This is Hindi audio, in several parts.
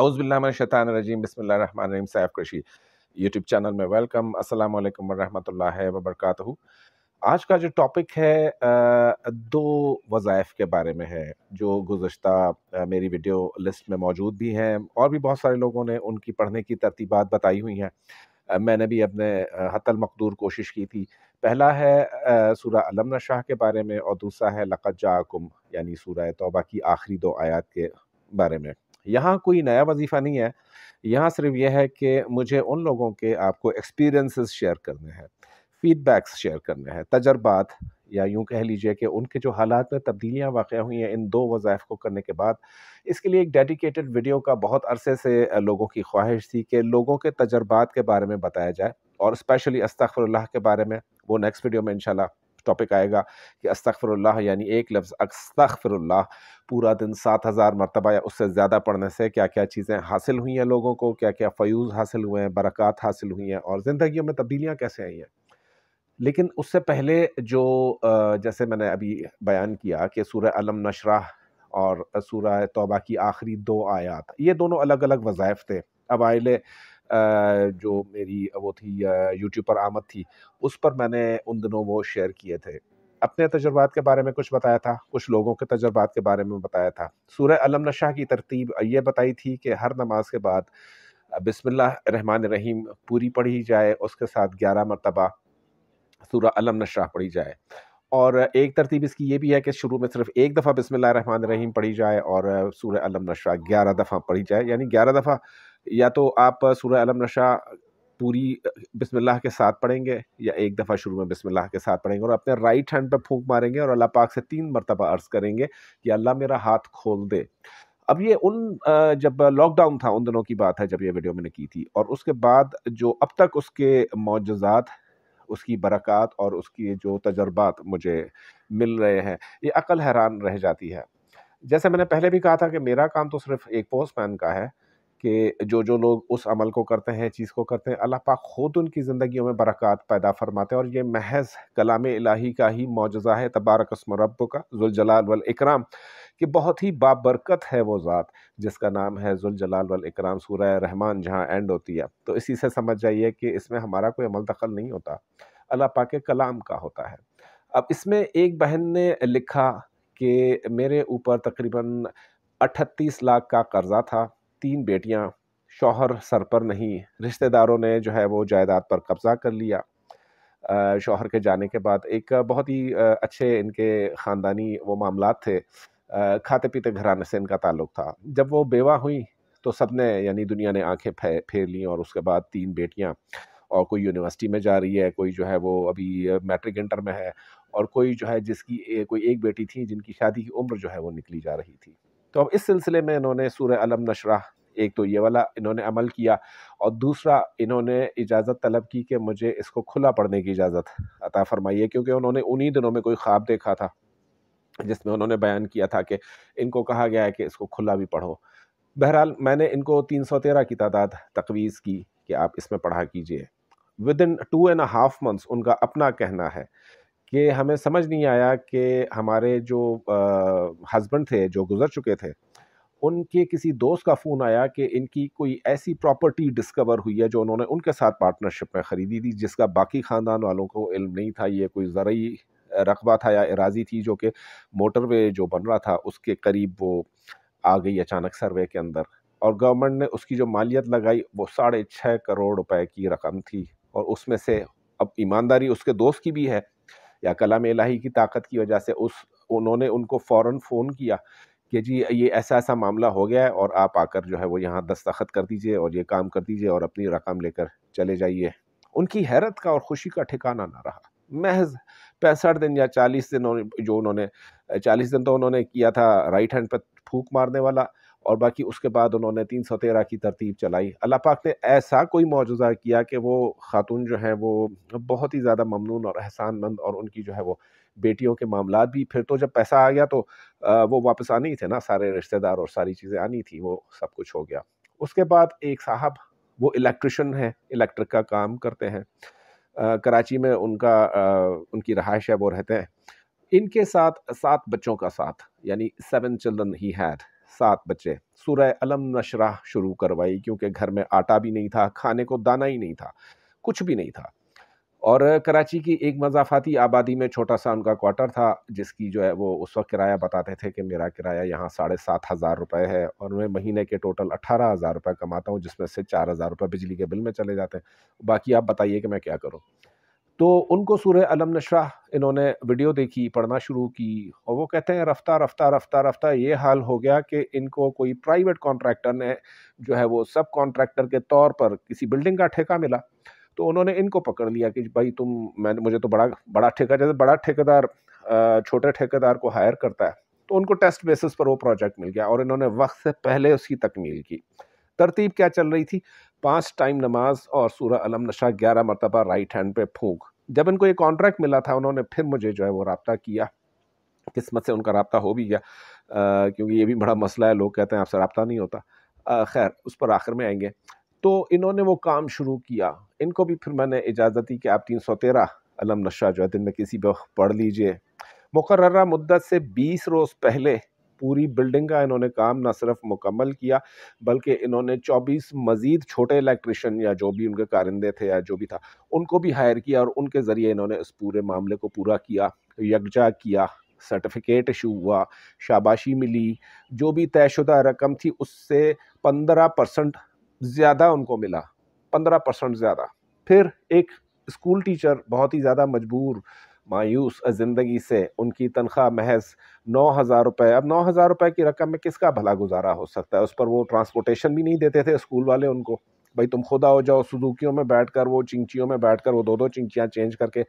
अउज़बिल्लाशैतरजीम बसमीम सैफ़ कशी यूट्यूब चैनल में वेलकम असल वरह वरहमतुल्लाह आज का जो टॉपिक है दो वज़ाइफ के बारे में है जो गुज्त मेरी वीडियो लिस्ट में मौजूद भी हैं और भी बहुत सारे लोगों ने उनकी पढ़ने की तरतीबात बताई हुई हैं मैंने भी अपने हतल मकदूर कोशिश की थी पहला है सूरह अलमन शाह के बारे में और दूसरा है लक़त जाकुम यानी सूरह तोबा की आखिरी दो आयात के बारे में यहाँ कोई नया वजीफ़ा नहीं है यहाँ सिर्फ यह है कि मुझे उन लोगों के आपको एक्सपीरियंसेस शेयर करने हैं फीडबैक्स शेयर करने हैं तजर्बात या यूँ कह लीजिए कि उनके जो हालात में तब्दीलियाँ वाक़ हुई हैं इन दो वज़ाइफ को करने के बाद इसके लिए एक डेडिकेटेड वीडियो का बहुत अरसे से लोगों की ख्वाहिश थी कि लोगों के तजर्बात के बारे में बताया जाए और स्पेशली अस्तफ़रल्ला के बारे में वो नेक्स्ट वीडियो में इनशाला टॉपिक आएगा कि अस्तफ़रल्ला यानी एक लफ्ज़ अस्तफ़रल्ला पूरा दिन सात हज़ार मरतबा या उससे ज़्यादा पढ़ने से क्या क्या चीज़ें हासिल हुई हैं लोगों को क्या क्या फ़यूज़ हासिल हुए हैं बरक़ात हासिल हुई हैं और ज़िंदगी में तब्दीलियाँ कैसे आई हैं लेकिन उससे पहले जो जैसे मैंने अभी बयान किया कि सूर्य अलम नशरा और सूर्य तोबा की आखिरी दो आयात ये दोनों अलग अलग वज़ायफ़ थे अब अबाइल जो मेरी वो थी यूट्यूब पर आमद थी उस पर मैंने उन दिनों वो शेयर किए थे अपने तजुर्बात के बारे में कुछ बताया था कुछ लोगों के तजुर्बात के बारे में बताया था सूर्य अलम नशा की तरतीब ये बताई थी कि हर नमाज के बाद रहमान रहीम पूरी पढ़ी जाए उसके साथ ग्यारह मरतबा सूर्य अलम नशा पढ़ी जाए और एक तरतीब इसकी ये भी है कि शुरू में सिर्फ एक दफ़ा रहमान रहीम पढ़ी जाए और सूर्य अलम नशा ग्यारह दफ़ा पढ़ी जाए यानी ग्यारह दफ़ा या तो आप सूर्य आलम नशा पूरी बिस्मिल्लाह के साथ पढ़ेंगे या एक दफ़ा शुरू में बिस्मिल्लाह के साथ पढ़ेंगे और अपने राइट हैंड पर फूंक मारेंगे और अल्लाह पाक से तीन मरतबा अर्ज़ करेंगे कि अल्लाह मेरा हाथ खोल दे अब ये उन जब लॉकडाउन था उन दिनों की बात है जब ये वीडियो मैंने की थी और उसके बाद जो अब तक उसके मुजज़ात उसकी बरक़ात और उसकी जो तजर्बात मुझे मिल रहे हैं ये अकल हैरान रह जाती है जैसे मैंने पहले भी कहा था कि मेरा काम तो सिर्फ एक पोस्ट मैन का है कि जो जो लोग उस अमल को करते हैं चीज़ को करते हैं अल्लाह पाक ख़ुद उनकी ज़िंदगी में बरक़ात पैदा फरमाते हैं और ये महज कलाम इलाही का ही मुजज़ा है तबारक उसम रब का जुलजलाल वल इकराम कि बहुत ही बाबरकत है वो ज़ात जिसका नाम है जुलजलाल वल इकराम सूर्य रहमान जहाँ एंड होती है तो इसी से समझ जाइए कि इसमें हमारा कोई अमल दखल नहीं होता अल्लाह पाक के कलाम का होता है अब इसमें एक बहन ने लिखा कि मेरे ऊपर तकरीबन अट्ठतीस लाख का कर्ज़ा था तीन बेटियां शौहर सर पर नहीं रिश्तेदारों ने जो है वो जायदाद पर कब्ज़ा कर लिया शौहर के जाने के बाद एक बहुत ही अच्छे इनके ख़ानदानी वो मामला थे खाते पीते घराने से इनका ताल्लुक था जब वो बेवा हुई तो सब ने यानी दुनिया ने आंखें फेर ली और उसके बाद तीन बेटियां और कोई यूनिवर्सिटी में जा रही है कोई जो है वो अभी मैट्रिक इंटर में है और कोई जो है जिसकी कोई एक बेटी थी जिनकी शादी की उम्र जो है वो निकली जा रही थी तो अब इस सिलसिले में इन्होंने सूर अलम नशरा एक तो ये वाला इन्होंने अमल किया और दूसरा इन्होंने इजाज़त तलब की कि मुझे इसको खुला पढ़ने की इजाज़त अता फरमाइए क्योंकि उन्होंने उन्हीं दिनों में कोई ख्वाब देखा था जिसमें उन्होंने बयान किया था कि इनको कहा गया है कि इसको खुला भी पढ़ो बहरहाल मैंने इनको तीन सौ तेरह की तादाद तकवीज़ की कि आप इसमें पढ़ा कीजिए within two and half months उनका अपना कहना है कि हमें समझ नहीं आया कि हमारे जो हस्बैंड थे जो गुज़र चुके थे उनके किसी दोस्त का फ़ोन आया कि इनकी कोई ऐसी प्रॉपर्टी डिस्कवर हुई है जो उन्होंने उनके साथ पार्टनरशिप में ख़रीदी थी जिसका बाकी ख़ानदान वालों को इल्म नहीं था ये कोई ज़रूरी रकबा था या एराजी थी जो कि मोटरवे जो बन रहा था उसके करीब वो आ गई अचानक सर्वे के अंदर और गवर्नमेंट ने उसकी जो मालियत लगाई वो साढ़े छः करोड़ रुपए की रकम थी और उसमें से अब ईमानदारी उसके दोस्त की भी है या कलाम इलाही की ताकत की वजह से उस उन्होंने उनको फ़ौर फ़ोन किया कि जी ये ऐसा ऐसा मामला हो गया है और आप आकर जो है वो यहाँ दस्तखत कर दीजिए और ये काम कर दीजिए और अपनी रकम लेकर चले जाइए उनकी हैरत का और ख़ुशी का ठिकाना ना रहा महज पैंसठ दिन या चालीस दिन जो उन्होंने चालीस दिन तो उन्होंने किया था राइट हैंड पर फूक मारने वाला और बाकी उसके बाद उन्होंने तीन सौ तेरह की तरतीब चलाई अल्लाह पाक ने ऐसा कोई मुआजा किया कि वो खातून जो हैं वो बहुत ही ज़्यादा ममनून और एहसानमंद और उनकी जो है वो बेटियों के मामला भी फिर तो जब पैसा आ गया तो वो वापस आने ही थे ना सारे रिश्तेदार और सारी चीज़ें आनी थी वो सब कुछ हो गया उसके बाद एक साहब वो इलेक्ट्रिशन हैं इलेक्ट्रिक का काम करते हैं कराची में उनका उनकी रहाइश है वो रहते हैं इनके साथ सात बच्चों का साथ यानी सेवन चिल्ड्रन ही हैड सात बच्चे सूरह अलम नशरा शुरू करवाई क्योंकि घर में आटा भी नहीं था खाने को दाना ही नहीं था कुछ भी नहीं था और कराची की एक मजाफाती आबादी में छोटा सा उनका क्वार्टर था जिसकी जो है वो उस वक्त किराया बताते थे कि मेरा किराया यहाँ साढ़े सात हज़ार रुपये है और मैं महीने के टोटल अट्ठारह हज़ार रुपये कमाता हूँ जिसमें से चार हज़ार रुपये बिजली के बिल में चले जाते हैं बाकी आप बताइए कि मैं क्या करूँ तो उनको सूर्य अलम नशराह इन्होंने वीडियो देखी पढ़ना शुरू की और वो कहते हैं रफ्ता रफ्ता रफ्ता रफ्ता ये हाल हो गया कि इनको कोई प्राइवेट कॉन्ट्रैक्टर ने जो है वो सब कॉन्ट्रैक्टर के तौर पर किसी बिल्डिंग का ठेका मिला तो उन्होंने इनको पकड़ लिया कि भाई तुम मैंने मुझे तो बड़ा बड़ा ठेका जैसे बड़ा ठेकेदार छोटे ठेकेदार को हायर करता है तो उनको टेस्ट बेसिस पर वो प्रोजेक्ट मिल गया और इन्होंने वक्त से पहले उसकी तकमील की तरतीब क्या चल रही थी पांच टाइम नमाज और सूर्य अलम नशा ग्यारह मरतबा राइट हैंड पे फूंक जब इनको ये कॉन्ट्रैक्ट मिला था उन्होंने फिर मुझे जो है वो रबता किया किस्मत से उनका रबता हो भी गया क्योंकि ये भी बड़ा मसला है लोग कहते हैं आपसे रबता नहीं होता खैर उस पर आखिर में आएंगे तो इन्होंने वो काम शुरू किया इनको भी फिर मैंने इजाज़त दी कि आप तीन सौ तेरह अलम नशा जो है दिन में किसी पर पढ़ लीजिए मुकर्रा मुद्दत से बीस रोज़ पहले पूरी बिल्डिंग का इन्होंने काम न सिर्फ मुकम्मल किया बल्कि इन्होंने चौबीस मज़ीद छोटे इलेक्ट्रिशियन या जो भी उनके कारिंदे थे या जो भी था उनको भी हायर किया और उनके ज़रिए इन्होंने इस पूरे मामले को पूरा किया यकजा किया सर्टिफिकेट इशू हुआ शाबाशी मिली जो भी तयशुदा रकम थी उससे पंद्रह परसेंट ज़्यादा उनको मिला पंद्रह परसेंट ज़्यादा फिर एक स्कूल टीचर बहुत ही ज़्यादा मजबूर मायूस ज़िंदगी से उनकी तनख्वाह महज नौ हज़ार रुपये अब नौ हज़ार रुपये की रकम में किसका भला गुजारा हो सकता है उस पर वो ट्रांसपोर्टेशन भी नहीं देते थे स्कूल वाले उनको भाई तुम खुदा हो जाओ सुजुकियों में बैठ कर वो चिंचियों में बैठ कर वो दो दो चिंचियाँ चेंज करके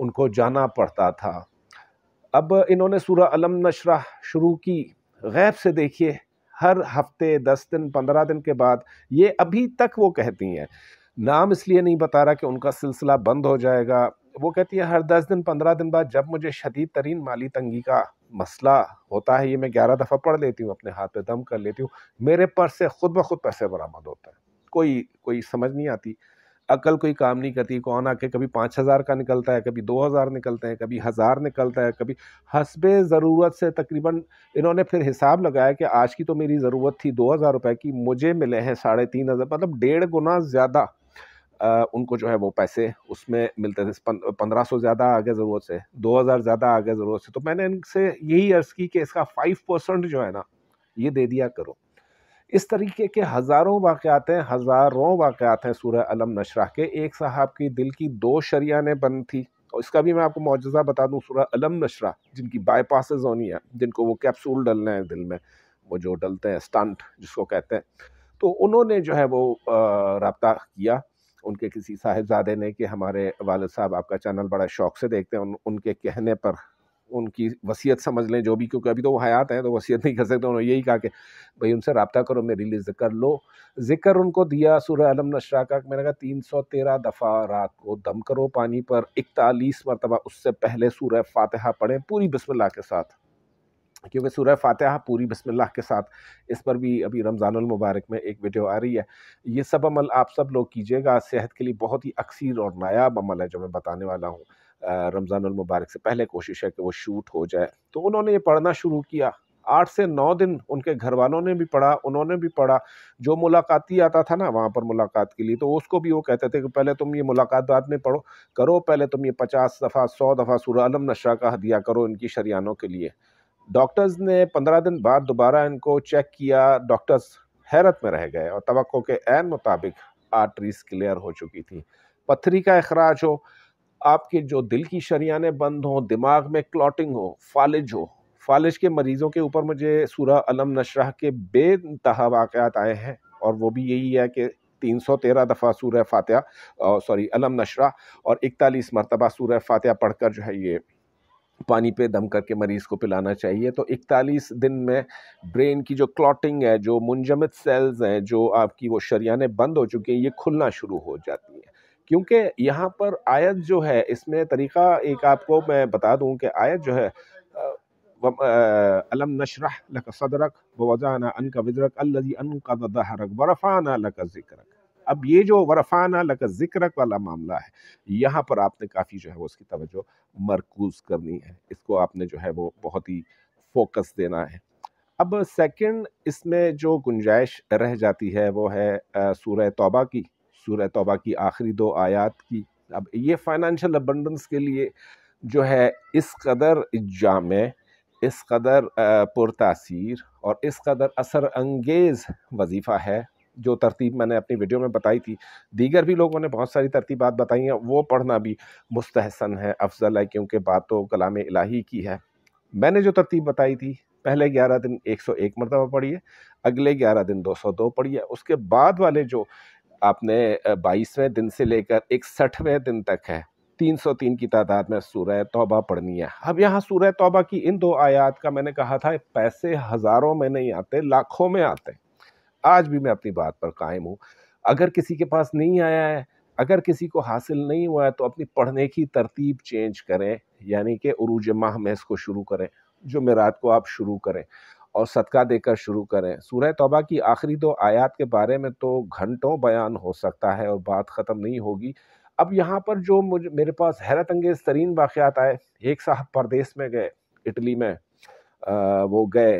उनको जाना पड़ता था अब इन्होंने सूर अलम नशरा शुरू की गैब से देखिए हर हफ्ते दस दिन पंद्रह दिन के बाद ये अभी तक वो कहती हैं नाम इसलिए नहीं बता रहा कि उनका सिलसिला बंद हो जाएगा वो कहती है हर दस दिन पंद्रह दिन बाद जब मुझे शदीद तरीन माली तंगी का मसला होता है ये मैं ग्यारह दफ़ा पढ़ लेती हूँ अपने हाथ पे दम कर लेती हूँ मेरे पर्स से खुद ब खुद पैसे बरामद होता है कोई कोई समझ नहीं आती अकल कोई काम नहीं करती कौन आके कभी पाँच हज़ार का निकलता है कभी दो हज़ार निकलते हैं कभी हज़ार निकलता है कभी हसब ज़रूरत से तकरीबन इन्होंने फिर हिसाब लगाया कि आज की तो मेरी ज़रूरत थी दो हज़ार रुपये की मुझे मिले हैं साढ़े तीन हज़ार मतलब डेढ़ गुना ज़्यादा उनको जो है वो पैसे उसमें मिलते थे पंद्रह सौ ज़्यादा आगे ज़रूरत से दो हज़ार ज़्यादा आगे ज़रूरत से तो मैंने इनसे यही अर्ज़ की कि इसका फाइव परसेंट जो है ना ये दे दिया करो इस तरीके के हज़ारों वाक़ात हैं हज़ारों वाक़ात हैं सूर्य अलम नशरा के एक साहब की दिल की दो शरियाने बंद थी और इसका भी मैं आपको मुजजा बता दूँ सूर्य अलम नशरा जिनकी बाईपास होनी है जिनको वो कैप्सूल डलना है दिल में वो जो डलते हैं स्टंट जिसको कहते हैं तो उन्होंने जो है वो रबता किया उनके किसी साहेबजादे ने कि हमारे वाल साहब आपका चैनल बड़ा शौक़ से देखते हैं उन, उनके कहने पर उनकी वसीयत समझ लें जो भी क्योंकि अभी तो वो हयात हैं तो वसीयत नहीं कर सकते उन्होंने यही कहा कि भाई उनसे रबता करो मेरे लिए जिक्र लो जिक्र उनको दिया सूर आलम नशरा का मैंने कहा तीन सौ तेरह दफ़ा रात को दम करो पानी पर इकतालीस मरतबा उससे पहले सूर्य फातहा पढ़ें पूरी बसमल्ला के साथ क्योंकि सूर्य फातहा पूरी बसमिल्लाह के साथ इस पर भी अभी रमज़ानमबारक में एक वीडियो आ रही है ये सब अमल आप सब लोग कीजिएगा सेहत के लिए बहुत ही अक्सर और नायाब अमल है जो मैं बताने वाला हूँ रमज़ानमबारक से पहले कोशिश है कि वो शूट हो जाए तो उन्होंने ये पढ़ना शुरू किया आठ से नौ दिन उनके घर वालों ने भी पढ़ा उन्होंने भी पढ़ा जो मुलाकाती आता था ना वहाँ पर मुलाकात के लिए तो उसको भी वो कहते थे कि पहले तुम ये मुलाकात बाद में पढ़ो करो पहले तुम ये पचास दफ़ा सौ दफ़ा सुरम नशा का हदिया करो इनकी शरियानों के लिए डॉक्टर्स ने पंद्रह दिन बाद दोबारा इनको चेक किया डॉक्टर्स हैरत में रह गए और तो के एन मुताबिक आर्टरीज क्लियर हो चुकी थी पथरी का अखराज हो आपके जो दिल की शरियाने बंद हों दिमाग में क्लॉटिंग हो फालिज हो फालिज के मरीज़ों के ऊपर मुझे सूरा अलम नशराह के बेतहा वाक़ात आए हैं और वो भी यही है कि तीन सौ तेरह दफ़ा सूरह फ़ातह सॉरी अलम नशरा और इकतालीस मरतबा सूरह फ़ातह पढ़कर जो है ये पानी पे दम करके मरीज़ को पिलाना चाहिए तो 41 दिन में ब्रेन की जो क्लॉटिंग है जो मुंजमद सेल्स हैं जो आपकी वो शरियाने बंद हो चुकी हैं ये खुलना शुरू हो जाती हैं क्योंकि यहाँ पर आयत जो है इसमें तरीका एक आपको मैं बता दूँ कि आयत जो है अलम नशरह लक सदरक वजाना अन का वजरक अल्लजी अन का दहरक बरफ़ाना लक ज़िक्रक अब ये जो वरफाना लक जिक्रक वाला मामला है यहाँ पर आपने काफ़ी जो है वो उसकी तवज्जो मरकूज़ करनी है इसको आपने जो है वो बहुत ही फोकस देना है अब सेकंड इसमें जो गुंजाइश रह जाती है वो है सूरह तौबा की सूरह तौबा की आखिरी दो आयात की अब ये फाइनेंशियल अबंडेंस के लिए जो है इस कदर जाम इस कदर पुरतासीर और इस कदर असर अंगेज़ वजीफ़ा है जो तरतीब मैंने अपनी वीडियो में बताई थी दीगर भी लोगों ने बहुत सारी तरतीबात बताई हैं वो पढ़ना भी मुस्तहसन है अफजल है क्योंकि बात तो कलाम इलाही की है मैंने जो तरतीब बताई थी पहले ग्यारह दिन एक सौ एक मरतबा पढ़िए अगले ग्यारह दिन दो सौ दो पढ़िए उसके बाद वाले जो आपने बाईसवें दिन से लेकर इकसठवें दिन तक है तीन सौ तीन की तादाद में सूरह तौबा पढ़नी है अब यहाँ सूरह तौबा की इन दो आयात का मैंने कहा था पैसे हज़ारों में नहीं आते लाखों में आते आज भी मैं अपनी बात पर कायम हूँ अगर किसी के पास नहीं आया है अगर किसी को हासिल नहीं हुआ है तो अपनी पढ़ने की तरतीब चेंज करें यानी कि उरूज माह में इसको शुरू करें जो मेरात को आप शुरू करें और सदका देकर शुरू करें सूरह तोबा की आखिरी दो आयत के बारे में तो घंटों बयान हो सकता है और बात ख़त्म नहीं होगी अब यहाँ पर जो मुझे मेरे पास हैरत अंगेज़ तरीन वाक़ात आए एक साहब परदेस में गए इटली में वो गए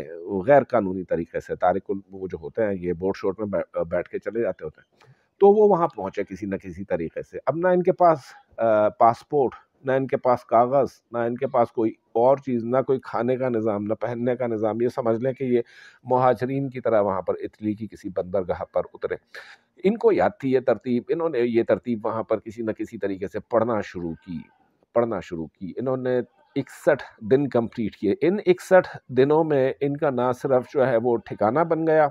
गैर कानूनी तरीके से तारिक वो जो होते हैं ये बोर्ड शोट में बैठ के चले जाते होते हैं तो वो वहाँ पहुँचे किसी न किसी तरीके से अब ना इनके पास पासपोर्ट ना इनके पास कागज़ ना इनके पास कोई और चीज़ ना कोई खाने का निज़ाम ना पहनने का निज़ाम ये समझ लें कि ये महाजरीन की तरह वहाँ पर इटली की किसी बंदरगाह पर उतरे इनको याद थी ये तरतीब इन्होंने ये तरतीब वहाँ पर किसी न किसी तरीके से पढ़ना शुरू की पढ़ना शुरू की इन्होंने इकसठ दिन कंप्लीट किए इन इकसठ दिनों में इनका ना सिर्फ जो है वो ठिकाना बन गया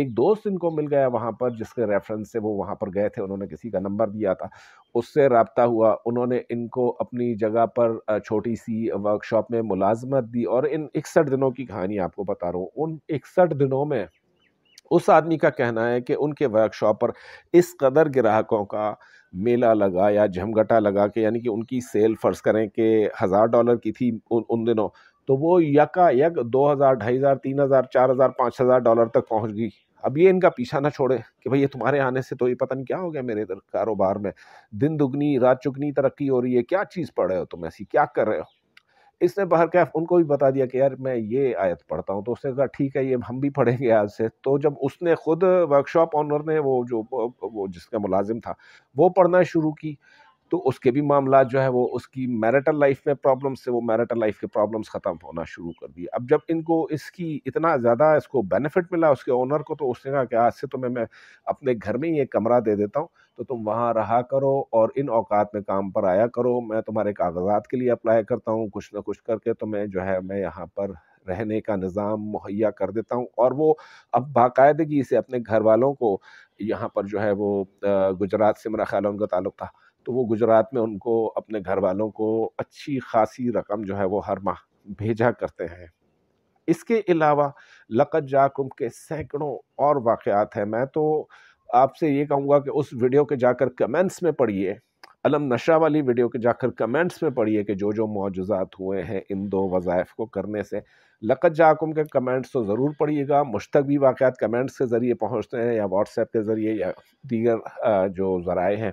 एक दोस्त इनको मिल गया वहाँ पर जिसके रेफरेंस से वो वहाँ पर गए थे उन्होंने किसी का नंबर दिया था उससे रबता हुआ उन्होंने इनको अपनी जगह पर छोटी सी वर्कशॉप में मुलाजमत दी और इन इकसठ दिनों की कहानी आपको बता रहा हूँ उन इकसठ दिनों में उस आदमी का कहना है कि उनके वर्कशॉप पर इस कदर ग्राहकों का मेला लगा या झमघटा लगा के यानी कि उनकी सेल फ़र्ज़ करें कि हज़ार डॉलर की थी उन उन दिनों तो वो यका यक दो हज़ार ढाई हज़ार तीन हज़ार चार हज़ार पाँच हज़ार डॉलर तक पहुँच गई अब ये इनका पीछा ना छोड़े कि भाई ये तुम्हारे आने से तो ये पता नहीं क्या हो गया मेरे कारोबार में दिन दुगनी रात चुगनी तरक्की हो रही है क्या चीज़ पढ़ रहे हो तुम ऐसी क्या कर रहे हो इसने बाहर कैफ उनको भी बता दिया कि यार मैं ये आयत पढ़ता हूँ तो उसने कहा ठीक है ये हम भी पढ़ेंगे आज से तो जब उसने खुद वर्कशॉप ऑनर ने वो जो वो जिसका मुलाजिम था वो पढ़ना शुरू की तो उसके भी मामला जो है वो उसकी मैरिटल लाइफ में प्रॉब्लम्स से वो मैरिटल लाइफ के प्रॉब्लम्स ख़त्म होना शुरू कर दिए अब जब इनको इसकी इतना ज़्यादा इसको बेनिफिट मिला उसके ओनर को तो उसने कहा कि आज से तुम्हें मैं अपने घर में ही एक कमरा दे देता हूँ तो तुम वहाँ रहा करो और इन औकात में काम पर आया करो मैं तुम्हारे कागजात के लिए अप्लाई करता हूँ कुछ ना कुछ करके तो मैं जो है मैं यहाँ पर रहने का निज़ाम मुहैया कर देता हूँ और वो अब बाकायदगी से अपने घर वालों को यहाँ पर जो है वो गुजरात से मेरा ख्याल उनका ताल्लुक था तो वो गुजरात में उनको अपने घर वालों को अच्छी खासी रकम जो है वो हर माह भेजा करते हैं इसके अलावा लकत जाकुम के सैकड़ों और वाक़ात हैं मैं तो आपसे ये कहूँगा कि उस वीडियो के जाकर कमेंट्स में पढ़िए अलम नशा वाली वीडियो के जाकर कमेंट्स में पढ़िए कि जो जो मुआजात हुए हैं इन दो वज़ाइफ को करने से लकत जाकुम के कमेंट्स तो ज़रूर पढ़िएगा मुश्तक भी वाक़ात कमेंट्स के ज़रिए पहुँचते हैं या व्हाट्सएप के ज़रिए या दीगर जो ज़राए हैं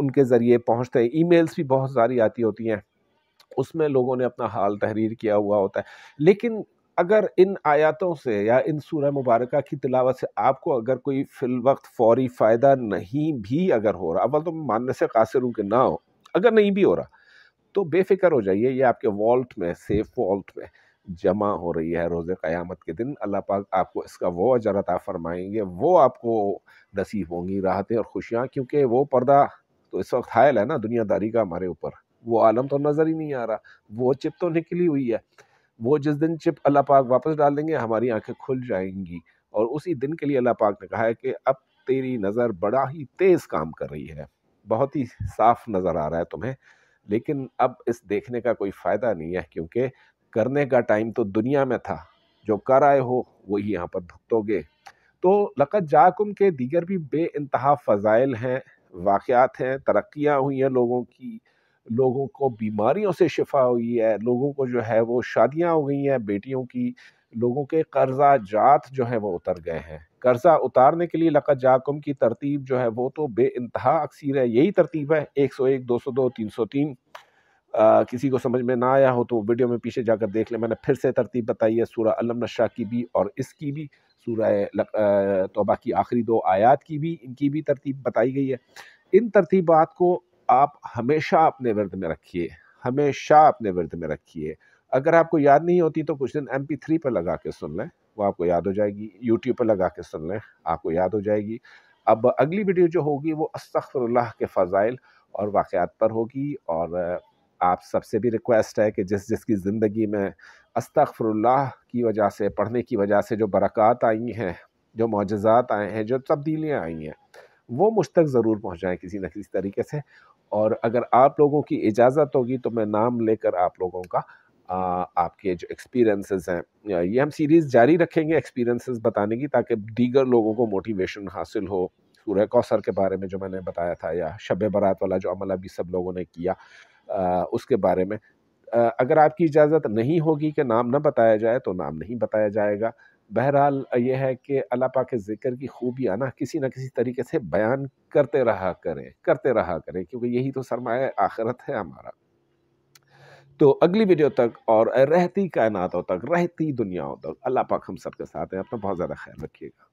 उनके ज़रिए पहुँचते हैं ईमेल्स भी बहुत सारी आती होती हैं उसमें लोगों ने अपना हाल तहरीर किया हुआ होता है लेकिन अगर इन आयातों से या इन सूरह मुबारक की तिलावत से आपको अगर कोई फिल वक्त फौरी फ़ायदा नहीं भी अगर हो रहा अवल तो मानने से कासिर हूँ कि ना हो अगर नहीं भी हो रहा तो बेफिक्र हो जाइए ये आपके वॉल्ट में सेफ वॉल्ट में जमा हो रही है रोज़ क़यामत के दिन अल्लाह पाक आपको इसका वो अजरता फ़रमाएंगे वो आपको नसीब होंगी राहतें और खुशियाँ क्योंकि वो पर्दा तो इस वक्त हायल है ना दुनियादारी का हमारे ऊपर वो आलम तो नज़र ही नहीं आ रहा वो चिप तो निकली हुई है वो जिस दिन चिप अल्लाह पाक वापस डाल देंगे हमारी आंखें खुल जाएंगी और उसी दिन के लिए अल्लाह पाक ने कहा है कि अब तेरी नज़र बड़ा ही तेज़ काम कर रही है बहुत ही साफ नज़र आ रहा है तुम्हें लेकिन अब इस देखने का कोई फ़ायदा नहीं है क्योंकि करने का टाइम तो दुनिया में था जो कर आए हो वही यहाँ पर भुगतोगे तो लक़त जाकुम के दीगर भी बे इंतहा फ़ज़ाइल हैं वाक़ात हैं तरक्याँ हुई हैं लोगों की लोगों को बीमारियों से शिफा हुई है लोगों को जो है वो शादियाँ हो गई हैं बेटियों की लोगों के कर्जा जात जो है वो उतर गए हैं कर्जा उतारने के लिए लक जाकुम की तरतीब जो है वो तो बे इंतहा अक्सर है यही तरतीब है एक सौ एक दो सौ दो तीन सौ तीन किसी को समझ में ना आया हो तो वीडियो में पीछे जाकर देख लें मैंने फिर से तरतीब बताई है सूर्य अलम नशा की भी और इसकी भी सूर तोबा की आखिरी दो आयात की भी इनकी भी तरतीब बताई गई है इन तरतीबात को आप हमेशा अपने वर्द में रखिए हमेशा अपने वर्द में रखिए अगर आपको याद नहीं होती तो कुछ दिन एम पी थ्री पर लगा के सुन लें वो आपको याद हो जाएगी यूट्यूब पर लगा के सुन लें आपको याद हो जाएगी अब अगली वीडियो जो होगी वो अस्तरल्ला के फ़ाइल और वाक़ात पर होगी और आप सबसे भी रिक्वेस्ट है कि जिस जिसकी ज़िंदगी में अस्तफरल्ला की वजह से पढ़ने की वजह से जो बरक़ात आई हैं जो मुजजात आए हैं जो तब्दीलियाँ आई हैं वो मुझ तक ज़रूर पहुँचाएँ किसी न किसी तरीके से और अगर आप लोगों की इजाज़त होगी तो मैं नाम लेकर आप लोगों का आ, आपके जो एक्सपीरियंसेस हैं ये हम सीरीज़ जारी रखेंगे एक्सपीरियंसेस बताने की ताकि दीगर लोगों को मोटिवेशन हासिल हो सूर्य कौसर के बारे में जो मैंने बताया था या शब बारात वाला जो अमल अभी सब लोगों ने किया आ, उसके बारे में अगर आपकी इजाज़त नहीं होगी कि नाम न बताया जाए तो नाम नहीं बताया जाएगा बहरहाल यह है कि अल्लाह पाक के ज़िक्र की खूबियाँ ना किसी न किसी तरीके से बयान करते रहा करें करते रहा करें क्योंकि यही तो सरमा आखिरत है हमारा तो अगली वीडियो तक और रहती कायनातों तक रहती दुनियाओं तक अल्लाह पाक हम सब के साथ हैं अपना बहुत ज़्यादा ख्याल रखिएगा